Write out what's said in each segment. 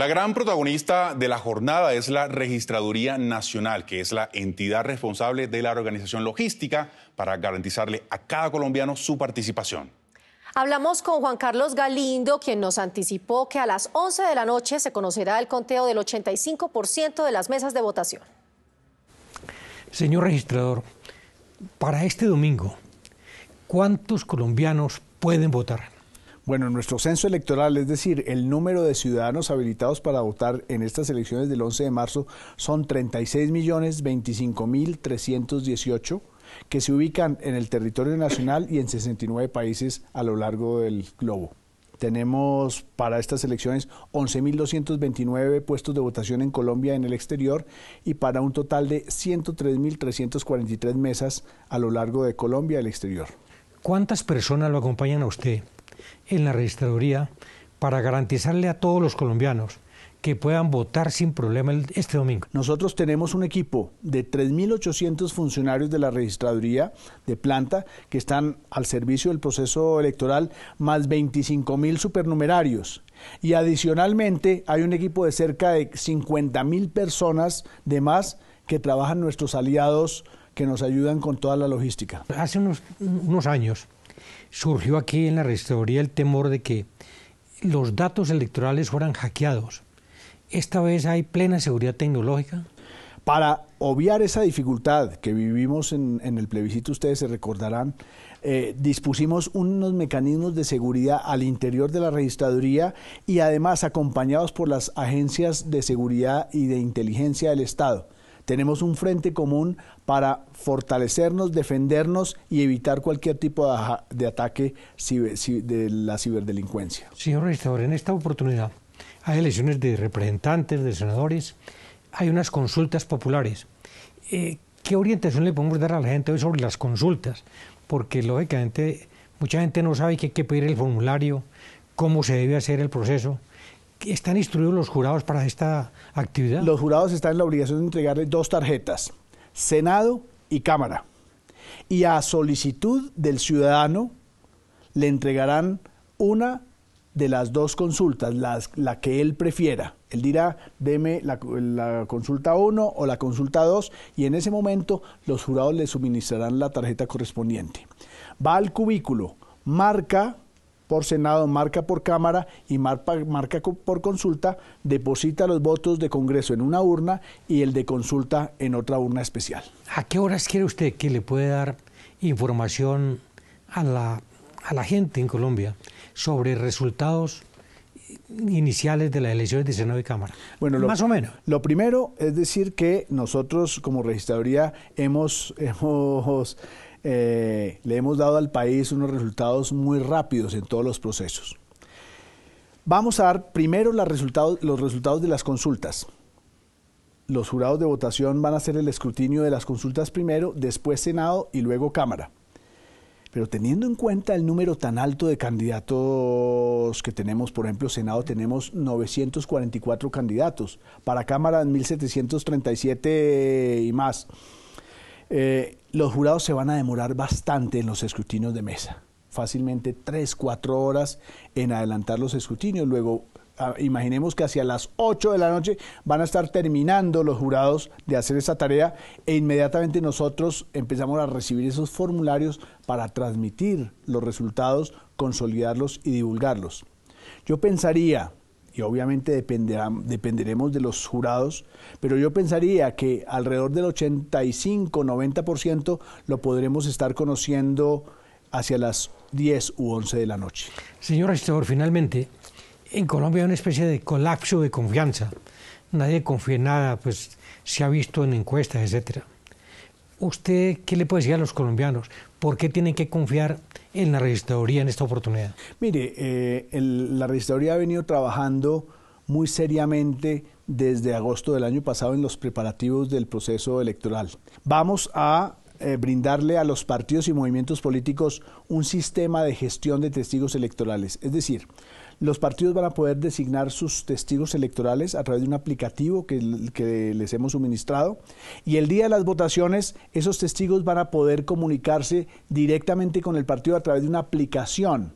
La gran protagonista de la jornada es la Registraduría Nacional, que es la entidad responsable de la organización logística para garantizarle a cada colombiano su participación. Hablamos con Juan Carlos Galindo, quien nos anticipó que a las 11 de la noche se conocerá el conteo del 85% de las mesas de votación. Señor registrador, para este domingo, ¿cuántos colombianos pueden votar? Bueno, nuestro censo electoral, es decir, el número de ciudadanos habilitados para votar en estas elecciones del 11 de marzo son 36.025.318, que se ubican en el territorio nacional y en 69 países a lo largo del globo. Tenemos para estas elecciones 11.229 puestos de votación en Colombia en el exterior y para un total de 103.343 mesas a lo largo de Colombia el exterior. ¿Cuántas personas lo acompañan a usted? en la registraduría para garantizarle a todos los colombianos que puedan votar sin problema este domingo. Nosotros tenemos un equipo de 3.800 funcionarios de la registraduría de planta que están al servicio del proceso electoral, más 25.000 supernumerarios. Y adicionalmente hay un equipo de cerca de 50.000 personas de más que trabajan nuestros aliados que nos ayudan con toda la logística. Hace unos, unos años surgió aquí en la registraduría el temor de que los datos electorales fueran hackeados. Esta vez hay plena seguridad tecnológica. Para obviar esa dificultad que vivimos en, el plebiscito, ustedes se recordarán, eh, dispusimos unos mecanismos de seguridad al interior de la registraduría y además acompañados por las agencias de seguridad y de inteligencia del Estado. Tenemos un frente común para fortalecernos, defendernos y evitar cualquier tipo de, ataque de la ciberdelincuencia. Señor registrador, en esta oportunidad hay elecciones de representantes, de senadores, hay unas consultas populares. Eh, ¿Qué orientación le podemos dar a la gente hoy sobre las consultas? Porque lógicamente mucha gente no sabe qué pedir el formulario, cómo se debe hacer el proceso. ¿Están instruidos los jurados para esta actividad? Los jurados están en la obligación de entregarle dos tarjetas, Senado y Cámara. Y a solicitud del ciudadano le entregarán una de las dos consultas, la que él prefiera. Él dirá, deme la, la consulta 1 o la consulta 2 y en ese momento los jurados le suministrarán la tarjeta correspondiente. Va al cubículo, marca por Senado, marca por Cámara y marca, marca por consulta, deposita los votos de Congreso en una urna y el de consulta en otra urna especial. ¿A qué horas quiere usted que le puede dar información a la, a la gente en Colombia sobre resultados iniciales de las elecciones de Senado y Cámara. Bueno, más o menos. Lo primero es decir que nosotros como registraduría hemos, hemos eh, le hemos dado al país unos resultados muy rápidos en todos los procesos. Vamos a dar primero los resultados, los resultados de las consultas. Los jurados de votación van a hacer el escrutinio de las consultas primero, después Senado y luego Cámara. Pero teniendo en cuenta el número tan alto de candidatos que tenemos, por ejemplo, Senado tenemos 944 candidatos, para Cámara 1737 y más. Eh, los jurados se van a demorar bastante en los escrutinios de mesa, fácilmente 3, cuatro horas en adelantar los escrutinios, luego ah, imaginemos que hacia las 8 de la noche van a estar terminando los jurados de hacer esa tarea e inmediatamente nosotros empezamos a recibir esos formularios para transmitir los resultados, consolidarlos y divulgarlos. Yo pensaría y obviamente dependerá, dependeremos de los jurados, pero yo pensaría que alrededor del 85-90% lo podremos estar conociendo hacia las 10 u 11 de la noche. Señor registrador, finalmente, en Colombia hay una especie de colapso de confianza. Nadie confía en nada, pues se ha visto en encuestas, etcétera. ¿Usted qué le puede decir a los colombianos? ¿Por qué tienen que confiar en la registraduría en esta oportunidad? Mire, eh, la registraduría ha venido trabajando muy seriamente desde agosto del año pasado en los preparativos del proceso electoral. Vamos a eh, brindarle a los partidos y movimientos políticos un sistema de gestión de testigos electorales. Es decir, los partidos van a poder designar sus testigos electorales a través de un aplicativo que, les hemos suministrado. Y el día de las votaciones, esos testigos van a poder comunicarse directamente con el partido a través de una aplicación.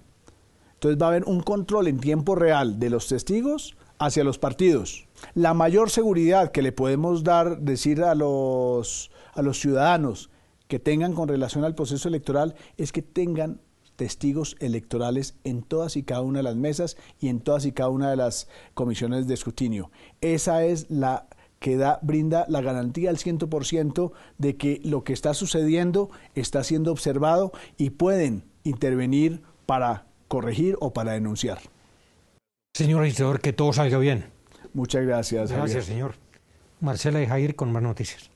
Entonces va a haber un control en tiempo real de los testigos hacia los partidos. La mayor seguridad que le podemos dar, decir a los, a los ciudadanos que tengan con relación al proceso electoral, es que tengan testigos electorales en todas y cada una de las mesas y en todas y cada una de las comisiones de escrutinio. Esa es la que da, brinda la garantía al 100% de que lo que está sucediendo está siendo observado y pueden intervenir para corregir o para denunciar. Señor registrador, que todo salga bien. Muchas gracias. Gracias, señor. Marcela de Jair con más noticias.